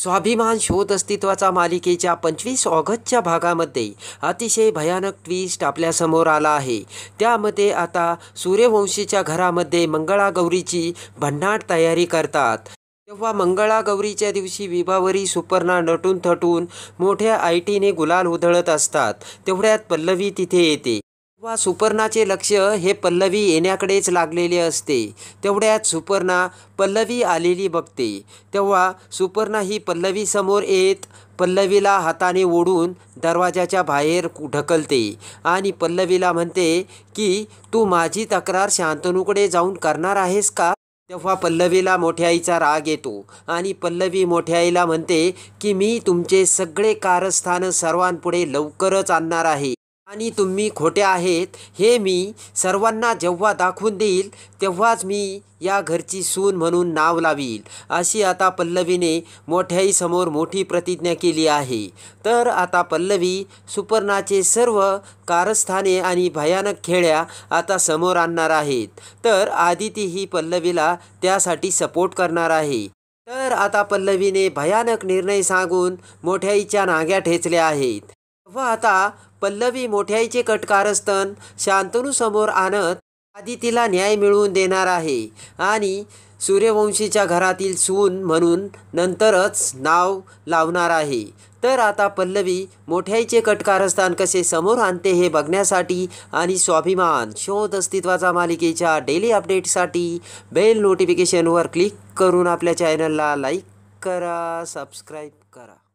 स्वाभिमान शोध अस्तित्वाचा मालिकेच्या पंचवीस ऑगस्टच्या भागामध्ये अतिशय भयानक ट्विस्ट आपल्यासमोर आला आहे त्यामध्ये आता सूर्यवंशीच्या घरामध्ये मंगळागौरीची भन्नाट तयारी करतात तेव्हा मंगळागौरीच्या दिवशी विभावरी सुपर्णा नटून थटून मोठ्या आयटीने गुलाल उधळत असतात तेवढ्यात पल्लवी तिथे येते तेव्हा सुपर्णाचे लक्ष हे पल्लवी येण्याकडेच लागलेले असते तेवढ्यात सुपर्णा पल्लवी आलेली बघते तेव्हा सुपर्णा ही पल्लवी समोर येत पल्लवीला हाताने ओढून दरवाजाच्या बाहेर ढकलते आणि पल्लवीला म्हणते की तू माझी तक्रार शांतनूकडे जाऊन करणार आहेस का तेव्हा पल्लवीला मोठ्याईचा राग येतो आणि पल्लवी मोठ्याईला म्हणते की मी तुमचे सगळे कारस्थान सर्वांपुढे लवकरच आणणार आहे आणि तुम्ही खोटे आहेत हे मी सर्वांना जेव्हा दाखवून देईल तेव्हाच मी या घरची सून म्हणून नाव लावील अशी आता पल्लवीने मोठ्याही समोर मोठी प्रतिज्ञा केली आहे तर आता पल्लवी सुपर्णाचे सर्व कारस्थाने आणि भयानक खेळ्या आता समोर आणणार आहेत तर आदिती ही पल्लवीला त्यासाठी सपोर्ट करणार आहे तर आता पल्लवीने भयानक निर्णय सांगून मोठ्याईच्या नाग्या ठेचल्या आहेत व आता पल्लवी मोठ्याईचे कटकारस्थान शांतनूसमोर आणत आदितीला न्याय मिळवून देणार आहे आणि सूर्यवंशीच्या घरातील सून म्हणून नंतरच नाव लावणार आहे तर आता पल्लवी मोठ्याईचे कटकारस्थान कसे समोर आणते हे बघण्यासाठी आणि स्वाभिमान शोध अस्तित्वाचा मालिकेच्या डेली अपडेटसाठी बेल नोटिफिकेशनवर क्लिक करून आपल्या चॅनलला लाईक करा सबस्क्राईब करा